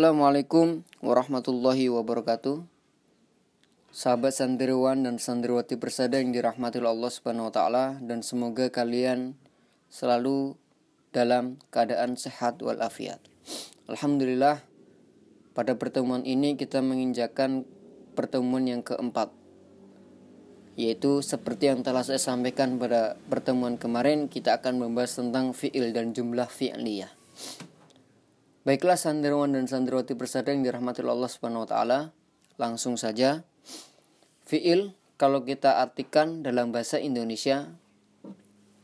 Assalamualaikum warahmatullahi wabarakatuh. Sahabat santriwan dan santriwati persada yang dirahmati Allah Subhanahu wa taala dan semoga kalian selalu dalam keadaan sehat walafiat. Alhamdulillah pada pertemuan ini kita menginjakan pertemuan yang keempat yaitu seperti yang telah saya sampaikan pada pertemuan kemarin kita akan membahas tentang fi'il dan jumlah fi'liyah. Baiklah santriwan dan santriwati persada yang dirahmati Allah Subhanahu wa taala. Langsung saja fiil kalau kita artikan dalam bahasa Indonesia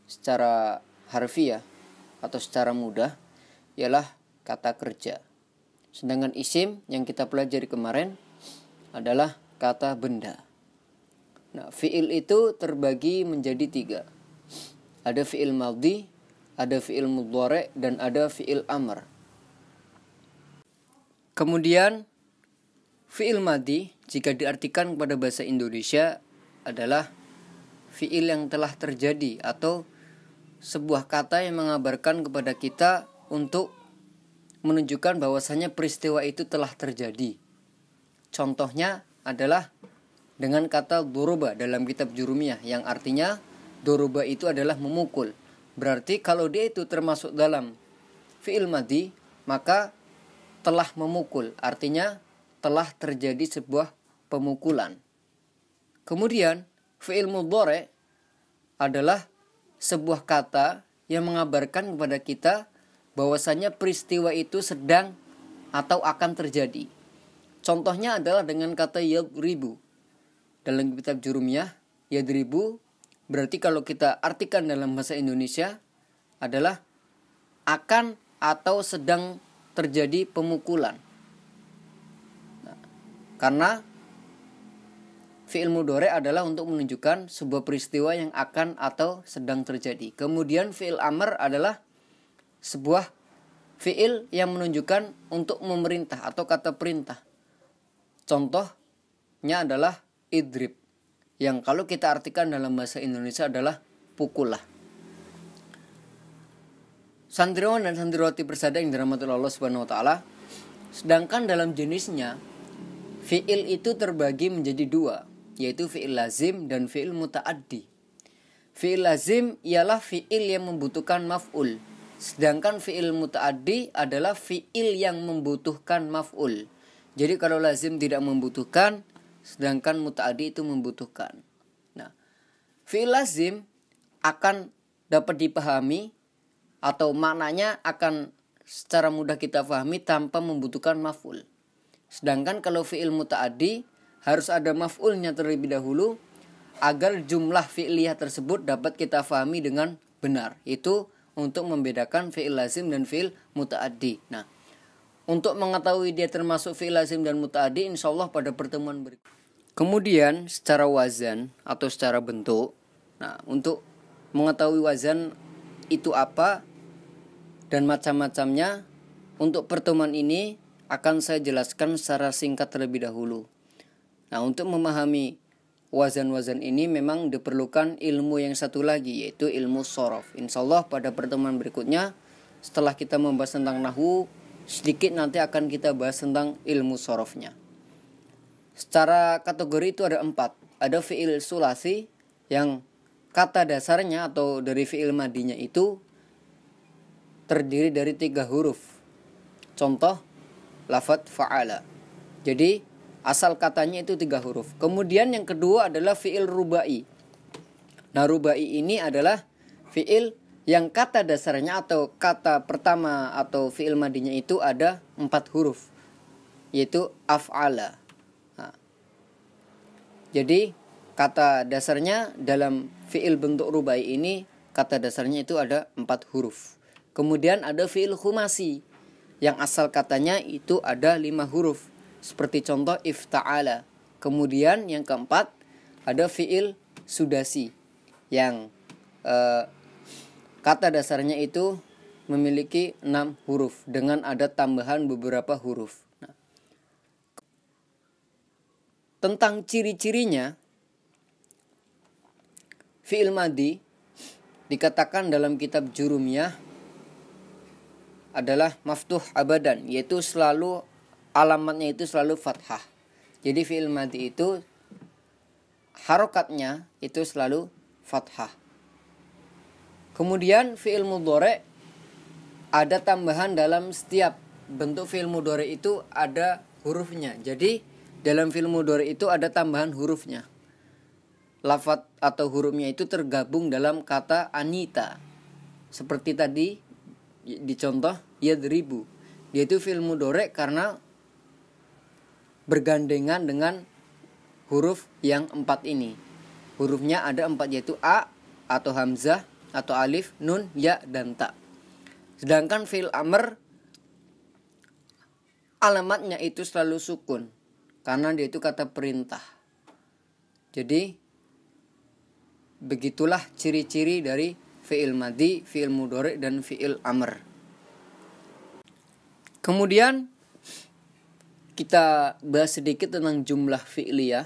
secara harfiah atau secara mudah ialah kata kerja. Sedangkan isim yang kita pelajari kemarin adalah kata benda. Nah, fiil itu terbagi menjadi tiga. Ada fiil maldi, ada fiil mudhari, dan ada fiil amr. Kemudian fi'il madi jika diartikan kepada bahasa Indonesia adalah fi'il yang telah terjadi atau sebuah kata yang mengabarkan kepada kita untuk menunjukkan bahwasanya peristiwa itu telah terjadi. Contohnya adalah dengan kata duruba dalam kitab Jurumiyah yang artinya duruba itu adalah memukul. Berarti kalau dia itu termasuk dalam fi'il madi, maka telah memukul, artinya telah terjadi sebuah pemukulan. Kemudian, fi'il mudhari adalah sebuah kata yang mengabarkan kepada kita bahwasanya peristiwa itu sedang atau akan terjadi. Contohnya adalah dengan kata ribu Dalam kitab jurumiyah, ribu berarti kalau kita artikan dalam bahasa Indonesia adalah akan atau sedang terjadi pemukulan. Nah, karena fi'il mudore adalah untuk menunjukkan sebuah peristiwa yang akan atau sedang terjadi. Kemudian fi'il amr adalah sebuah fi'il yang menunjukkan untuk memerintah atau kata perintah. Contohnya adalah idrib yang kalau kita artikan dalam bahasa Indonesia adalah pukullah santriwan dan santriwati persada yang dirahmati Allah Subhanahu wa taala. Sedangkan dalam jenisnya fiil itu terbagi menjadi dua, yaitu fiil lazim dan fiil mutaaddi. Fiil lazim ialah fiil yang membutuhkan maf'ul, sedangkan fiil mutaaddi adalah fiil yang membutuhkan maf'ul. Jadi kalau lazim tidak membutuhkan, sedangkan mutaaddi itu membutuhkan. Nah, fiil lazim akan dapat dipahami atau maknanya akan secara mudah kita fahami tanpa membutuhkan maf'ul. Sedangkan kalau fi'il muta'adi harus ada maf'ulnya terlebih dahulu agar jumlah fi'liyah tersebut dapat kita fahami dengan benar. Itu untuk membedakan fi'il lazim dan fi'il muta'adi. Nah, untuk mengetahui dia termasuk fi'il lazim dan muta'adi insya Allah pada pertemuan berikutnya. Kemudian secara wazan atau secara bentuk, nah untuk mengetahui wazan itu apa dan macam-macamnya. Untuk pertemuan ini akan saya jelaskan secara singkat terlebih dahulu. Nah, untuk memahami wazan-wazan ini memang diperlukan ilmu yang satu lagi yaitu ilmu sorof. Insya Allah pada pertemuan berikutnya setelah kita membahas tentang nahu sedikit nanti akan kita bahas tentang ilmu sorofnya. Secara kategori itu ada empat. Ada fi'il sulasi yang kata dasarnya atau dari fi'il madinya itu terdiri dari tiga huruf. Contoh, lafat fa'ala. Jadi, asal katanya itu tiga huruf. Kemudian yang kedua adalah fi'il rubai. Nah, rubai ini adalah fi'il yang kata dasarnya atau kata pertama atau fi'il madinya itu ada empat huruf. Yaitu af'ala. Nah. Jadi, kata dasarnya dalam fiil bentuk rubai ini kata dasarnya itu ada empat huruf. Kemudian ada fiil khumasi yang asal katanya itu ada lima huruf. Seperti contoh ifta'ala. Kemudian yang keempat ada fiil sudasi yang eh, kata dasarnya itu memiliki enam huruf dengan ada tambahan beberapa huruf. Nah, tentang ciri-cirinya fi'il madi dikatakan dalam kitab jurumiyah adalah maftuh abadan yaitu selalu alamatnya itu selalu fathah. Jadi fi'il madi itu harokatnya itu selalu fathah. Kemudian fi'il mudhari ada tambahan dalam setiap bentuk fi'il mudhari itu ada hurufnya. Jadi dalam fi'il mudhari itu ada tambahan hurufnya lafat atau hurufnya itu tergabung dalam kata anita. Seperti tadi dicontoh ya yadribu. yaitu itu fil karena bergandengan dengan huruf yang empat ini. Hurufnya ada empat yaitu a atau hamzah atau alif, nun, ya, dan tak. Sedangkan fil amr alamatnya itu selalu sukun karena dia itu kata perintah. Jadi Begitulah ciri-ciri dari fi'il madi, fi'il mudore, dan fi'il amr. Kemudian kita bahas sedikit tentang jumlah fi'liyah.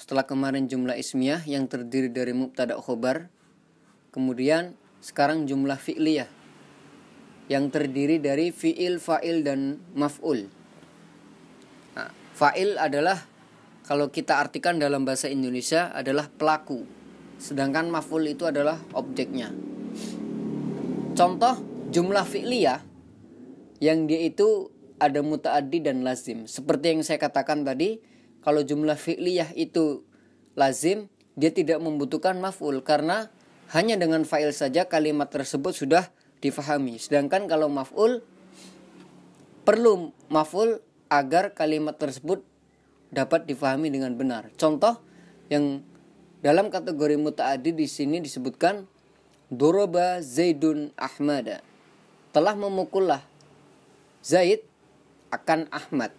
Setelah kemarin jumlah ismiyah yang terdiri dari mubtada khobar. Kemudian sekarang jumlah fi'liyah yang terdiri dari fi'il, fa'il, dan maf'ul. Nah, fa'il adalah kalau kita artikan dalam bahasa Indonesia adalah pelaku sedangkan maf'ul itu adalah objeknya contoh jumlah fi'liyah yang dia itu ada mutaaddi dan lazim seperti yang saya katakan tadi kalau jumlah fi'liyah itu lazim dia tidak membutuhkan maf'ul karena hanya dengan fa'il saja kalimat tersebut sudah difahami sedangkan kalau maf'ul perlu maf'ul agar kalimat tersebut dapat difahami dengan benar. Contoh yang dalam kategori muta'adid di sini disebutkan Doroba Zaidun Ahmada. Telah memukullah Zaid akan Ahmad.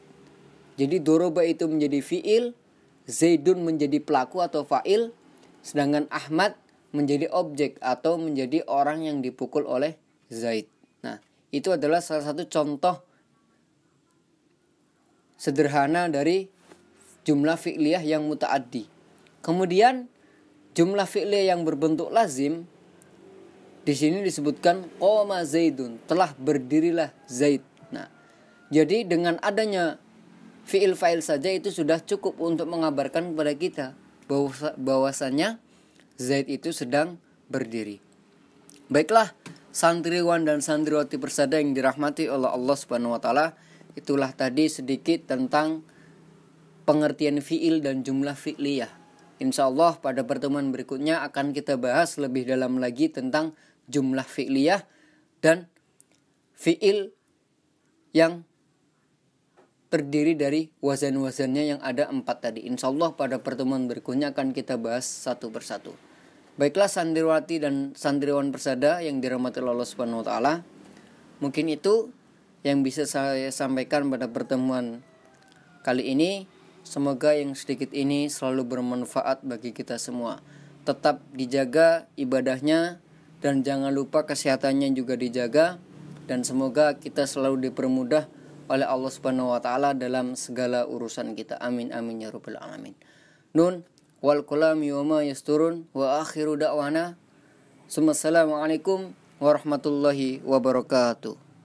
Jadi Doroba itu menjadi fiil, Zaidun menjadi pelaku atau fa'il, sedangkan Ahmad menjadi objek atau menjadi orang yang dipukul oleh Zaid. Nah, itu adalah salah satu contoh sederhana dari jumlah fi'liyah yang mutaaddi. Kemudian jumlah fi'liyah yang berbentuk lazim di sini disebutkan qoma zaidun, telah berdirilah zaid. Nah, jadi dengan adanya fi'il fa'il saja itu sudah cukup untuk mengabarkan kepada kita bahwasanya zaid itu sedang berdiri. Baiklah, santriwan dan santriwati persada yang dirahmati oleh Allah Subhanahu wa taala, itulah tadi sedikit tentang pengertian fi'il dan jumlah fi'liyah. Insya Allah pada pertemuan berikutnya akan kita bahas lebih dalam lagi tentang jumlah fi'liyah dan fi'il yang terdiri dari wazan-wazannya yang ada empat tadi. Insya Allah pada pertemuan berikutnya akan kita bahas satu persatu. Baiklah santriwati dan santriwan persada yang dirahmati Allah Subhanahu wa taala. Mungkin itu yang bisa saya sampaikan pada pertemuan kali ini. Semoga yang sedikit ini selalu bermanfaat bagi kita semua. Tetap dijaga ibadahnya dan jangan lupa kesehatannya juga dijaga dan semoga kita selalu dipermudah oleh Allah Subhanahu wa taala dalam segala urusan kita. Amin amin ya rabbal alamin. Nun wal qalam yawma yasturun wa akhiru da'wana. Assalamualaikum warahmatullahi wabarakatuh.